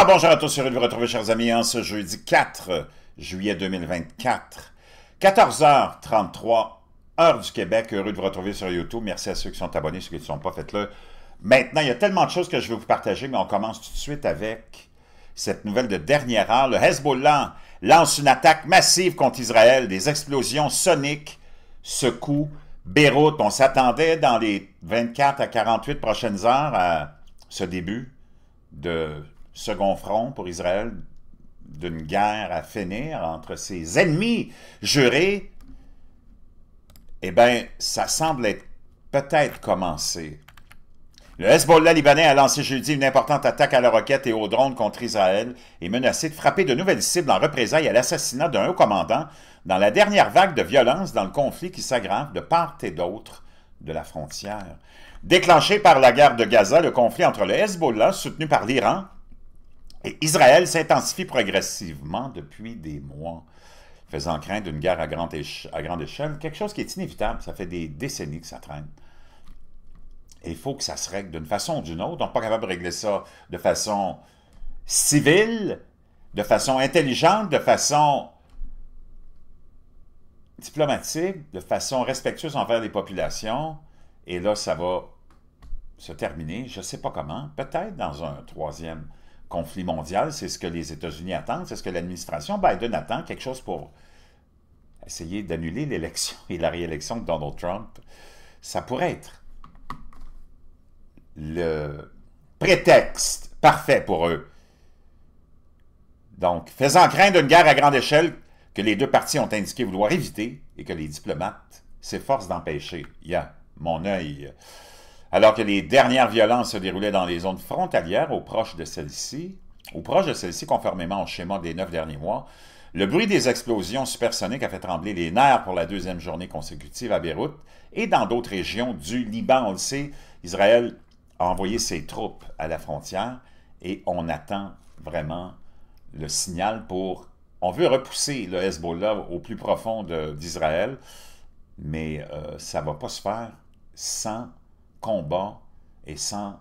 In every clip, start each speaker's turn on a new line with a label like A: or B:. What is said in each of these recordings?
A: Ah, bonjour à tous, heureux de vous retrouver, chers amis, en ce jeudi 4 juillet 2024, 14h33, heure du Québec. Heureux de vous retrouver sur YouTube. Merci à ceux qui sont abonnés, ceux qui ne sont pas, faites-le. Maintenant, il y a tellement de choses que je vais vous partager, mais on commence tout de suite avec cette nouvelle de dernière heure. Le Hezbollah lance une attaque massive contre Israël. Des explosions soniques secouent Beyrouth. On s'attendait dans les 24 à 48 prochaines heures à ce début de second front pour Israël d'une guerre à finir entre ses ennemis jurés, eh bien, ça semble être peut-être commencé. Le Hezbollah libanais a lancé jeudi une importante attaque à la roquette et aux drones contre Israël et menacé de frapper de nouvelles cibles en représailles à l'assassinat d'un haut commandant dans la dernière vague de violence dans le conflit qui s'aggrave de part et d'autre de la frontière. Déclenché par la guerre de Gaza, le conflit entre le Hezbollah, soutenu par l'Iran, et Israël s'intensifie progressivement depuis des mois, faisant crainte d'une guerre à grande, à grande échelle, quelque chose qui est inévitable, ça fait des décennies que ça traîne. Et il faut que ça se règle d'une façon ou d'une autre. On n'est pas capable de régler ça de façon civile, de façon intelligente, de façon diplomatique, de façon respectueuse envers les populations. Et là, ça va se terminer, je ne sais pas comment, peut-être dans un troisième conflit mondial, c'est ce que les États-Unis attendent, c'est ce que l'administration Biden attend, quelque chose pour essayer d'annuler l'élection et la réélection de Donald Trump. Ça pourrait être le prétexte parfait pour eux. Donc, faisant craindre une guerre à grande échelle que les deux parties ont indiqué vouloir éviter et que les diplomates s'efforcent d'empêcher. Il y a mon œil. Alors que les dernières violences se déroulaient dans les zones frontalières au proche de celle-ci, ou proche de celle-ci, conformément au schéma des neuf derniers mois, le bruit des explosions supersoniques a fait trembler les nerfs pour la deuxième journée consécutive à Beyrouth et dans d'autres régions du Liban. On le sait, Israël a envoyé ses troupes à la frontière et on attend vraiment le signal pour... On veut repousser le Hezbollah au plus profond d'Israël, mais euh, ça ne va pas se faire sans combat et sans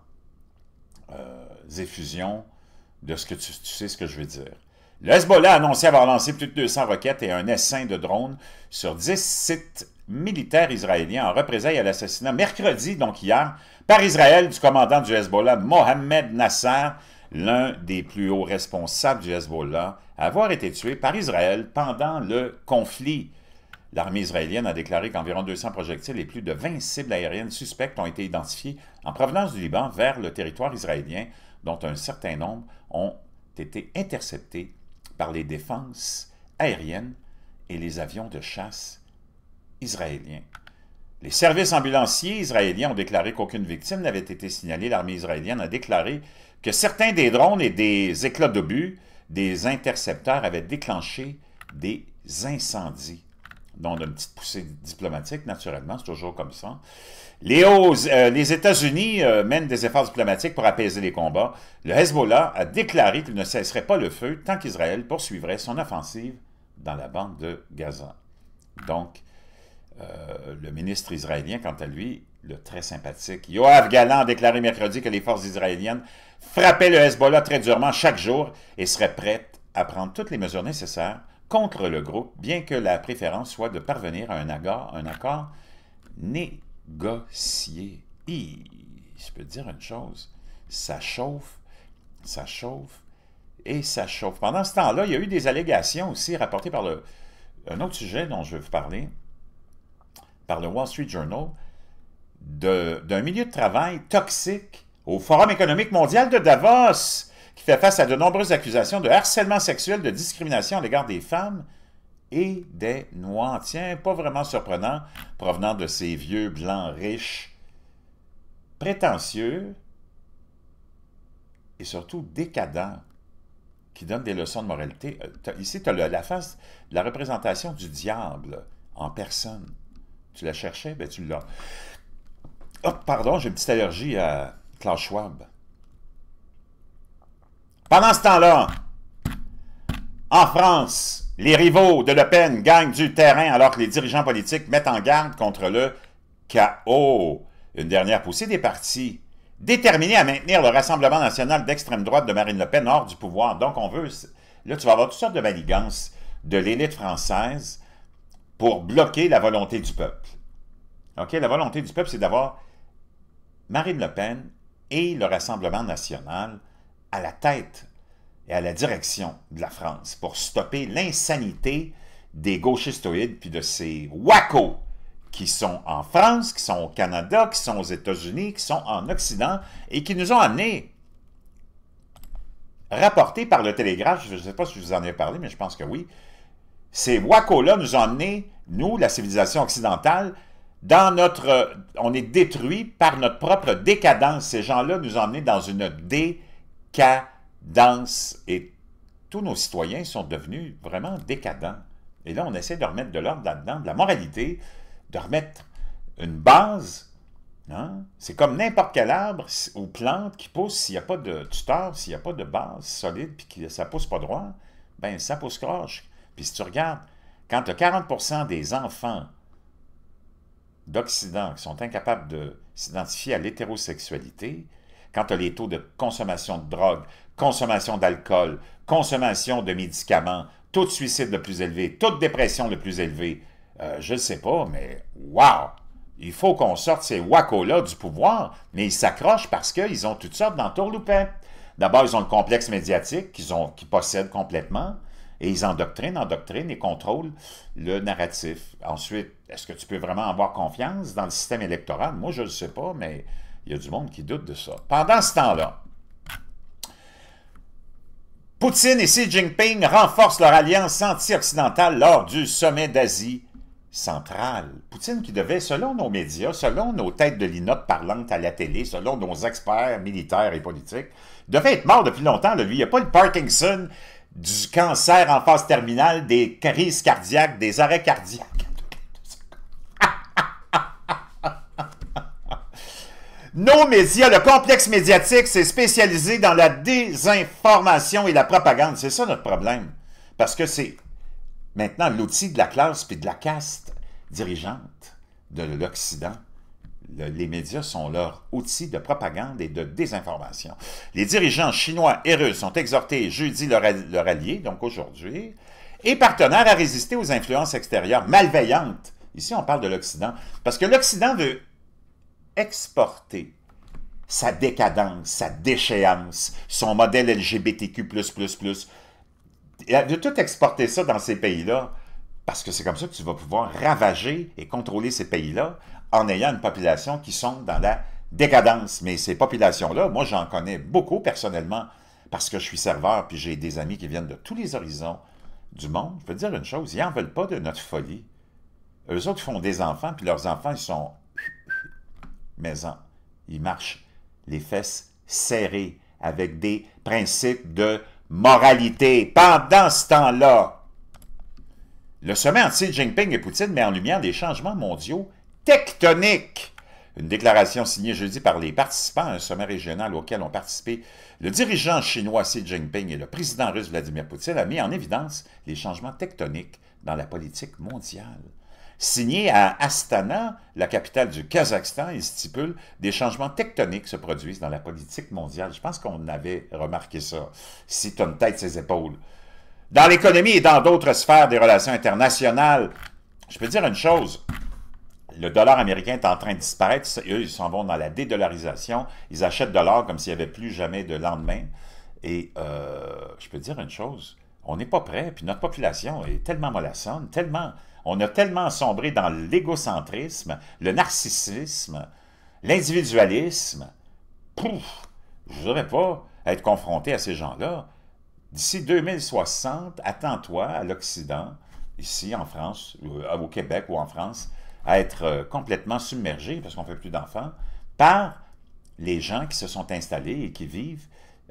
A: euh, effusion de ce que tu, sais ce que je veux dire. Le Hezbollah a annoncé avoir lancé plus de 200 roquettes et un essaim de drones sur 10 sites militaires israéliens en représailles à l'assassinat mercredi, donc hier, par Israël du commandant du Hezbollah, Mohamed Nasser, l'un des plus hauts responsables du Hezbollah, avoir été tué par Israël pendant le conflit L'armée israélienne a déclaré qu'environ 200 projectiles et plus de 20 cibles aériennes suspectes ont été identifiées en provenance du Liban vers le territoire israélien, dont un certain nombre ont été interceptés par les défenses aériennes et les avions de chasse israéliens. Les services ambulanciers israéliens ont déclaré qu'aucune victime n'avait été signalée. L'armée israélienne a déclaré que certains des drones et des éclats d'obus des intercepteurs avaient déclenché des incendies donc, on a une petite poussée diplomatique, naturellement, c'est toujours comme ça. Les, euh, États-Unis euh, mènent des efforts diplomatiques pour apaiser les combats. Le Hezbollah a déclaré qu'il ne cesserait pas le feu tant qu'Israël poursuivrait son offensive dans la bande de Gaza. Donc, euh, le ministre israélien, quant à lui, le très sympathique Yoav Galan a déclaré mercredi que les forces israéliennes frappaient le Hezbollah très durement chaque jour et seraient prêtes à prendre toutes les mesures nécessaires contre le groupe, bien que la préférence soit de parvenir à un, accord, un accord négocié. je peux dire une chose, ça chauffe, ça chauffe et ça chauffe. Pendant ce temps-là, il y a eu des allégations aussi rapportées par le, un autre sujet dont je veux vous parler, par le Wall Street Journal, d'un milieu de travail toxique au Forum économique mondial de Davos qui fait face à de nombreuses accusations de harcèlement sexuel, de discrimination à l'égard des femmes et des Noirs. Tiens, pas vraiment surprenant, provenant de ces vieux blancs riches, prétentieux et surtout décadents, qui donnent des leçons de moralité. Euh, ici, tu as la face, la représentation du diable en personne. Tu la cherchais, ben tu l'as. Oh, pardon, j'ai une petite allergie à Klaus Schwab. Pendant ce temps-là, en France, les rivaux de Le Pen gagnent du terrain alors que les dirigeants politiques mettent en garde contre le chaos. Une dernière poussée des partis déterminés à maintenir le Rassemblement national d'extrême droite de Marine Le Pen hors du pouvoir. Donc, on veut... Là, tu vas avoir toutes sortes de maligances de l'élite française pour bloquer la volonté du peuple. OK? La volonté du peuple, c'est d'avoir Marine Le Pen et le Rassemblement national à la tête et à la direction de la France pour stopper l'insanité des gauchistoïdes puis de ces wackos qui sont en France, qui sont au Canada, qui sont aux États-Unis, qui sont en Occident et qui nous ont amenés, rapporté par le Télégraphe, je ne sais pas si je vous en ai parlé, mais je pense que oui, ces wackos-là nous ont amenés, nous, la civilisation occidentale, dans notre... On est détruits par notre propre décadence. Ces gens-là nous ont amenés dans une décadence décadence. Et tous nos citoyens sont devenus vraiment décadents. Et là, on essaie de remettre de l'ordre là-dedans, de la moralité, de remettre une base. Hein. C'est comme n'importe quel arbre ou plante qui pousse, s'il n'y a pas de tuteur, s'il n'y a pas de base solide, puis que ça ne pousse pas droit, ben ça pousse croche. Puis si tu regardes, quand tu as 40 des enfants d'Occident qui sont incapables de s'identifier à l'hétérosexualité, quand tu as les taux de consommation de drogue, consommation d'alcool, consommation de médicaments, taux de suicide le plus élevé, taux de dépression le plus élevé, euh, je ne sais pas, mais waouh Il faut qu'on sorte ces wacos-là du pouvoir, mais ils s'accrochent parce qu'ils ont toutes sortes d'entourloupettes. D'abord, ils ont le complexe médiatique qu'ils possèdent complètement, et ils endoctrinent, endoctrinent et contrôlent le narratif. Ensuite, est-ce que tu peux vraiment avoir confiance dans le système électoral? Moi, je ne sais pas, mais il y a du monde qui doute de ça. Pendant ce temps-là, Poutine et Xi Jinping renforcent leur alliance anti-occidentale lors du sommet d'Asie centrale. Poutine qui devait, selon nos médias, selon nos têtes de linotte parlantes à la télé, selon nos experts militaires et politiques, devait être mort depuis longtemps. le vieux il n'y a pas le Parkinson, du cancer en phase terminale, des crises cardiaques, des arrêts cardiaques. Nos médias, le complexe médiatique, s'est spécialisé dans la désinformation et la propagande. C'est ça notre problème. Parce que c'est maintenant l'outil de la classe puis de la caste dirigeante de l'Occident. les médias sont leur outil de propagande et de désinformation. Les dirigeants chinois et russes ont exhorté jeudi leur, leur allié, donc aujourd'hui, et partenaires à résister aux influences extérieures malveillantes. Ici, on parle de l'Occident. Parce que l'Occident veut exporter sa décadence, sa déchéance, son modèle LGBTQ++, de tout exporter ça dans ces pays-là, parce que c'est comme ça que tu vas pouvoir ravager et contrôler ces pays-là en ayant une population qui sont dans la décadence. Mais ces populations-là, moi j'en connais beaucoup personnellement, parce que je suis serveur, puis j'ai des amis qui viennent de tous les horizons du monde. Je veux dire une chose, ils n'en veulent pas de notre folie. Eux autres font des enfants, puis leurs enfants, ils sont maison. Il marche les fesses serrées avec des principes de moralité pendant ce temps-là. Le sommet entre Xi Jinping et Poutine met en lumière des changements mondiaux tectoniques. Une déclaration signée jeudi par les participants à un sommet régional auquel ont participé le dirigeant chinois Xi Jinping et le président russe Vladimir Poutine a mis en évidence les changements tectoniques dans la politique mondiale. Signé à Astana, la capitale du Kazakhstan, il stipule des changements tectoniques se produisent dans la politique mondiale. Je pense qu'on avait remarqué ça. Si tu tête, ses épaules. Dans l'économie et dans d'autres sphères des relations internationales, je peux dire une chose. Le dollar américain est en train de disparaître. Eux, ils s'en vont dans la dédollarisation. Ils achètent de l'or comme s'il n'y avait plus jamais de lendemain. Et euh, je peux dire une chose on n'est pas prêt, puis notre population est tellement mollassonne, tellement, on a tellement sombré dans l'égocentrisme, le narcissisme, l'individualisme. Pouf! Je ne voudrais pas être confronté à ces gens-là. D'ici 2060, attends-toi à l'Occident, ici en France, euh, au Québec ou en France, à être euh, complètement submergé, parce qu'on ne fait plus d'enfants, par les gens qui se sont installés et qui vivent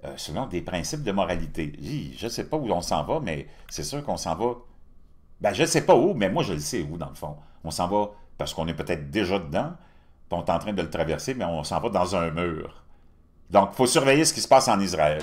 A: euh, selon des principes de moralité. je ne sais pas où on s'en va, mais c'est sûr qu'on s'en va. Ben, je ne sais pas où, mais moi, je le sais où, dans le fond. On s'en va parce qu'on est peut-être déjà dedans, on est en train de le traverser, mais on s'en va dans un mur. Donc, il faut surveiller ce qui se passe en Israël.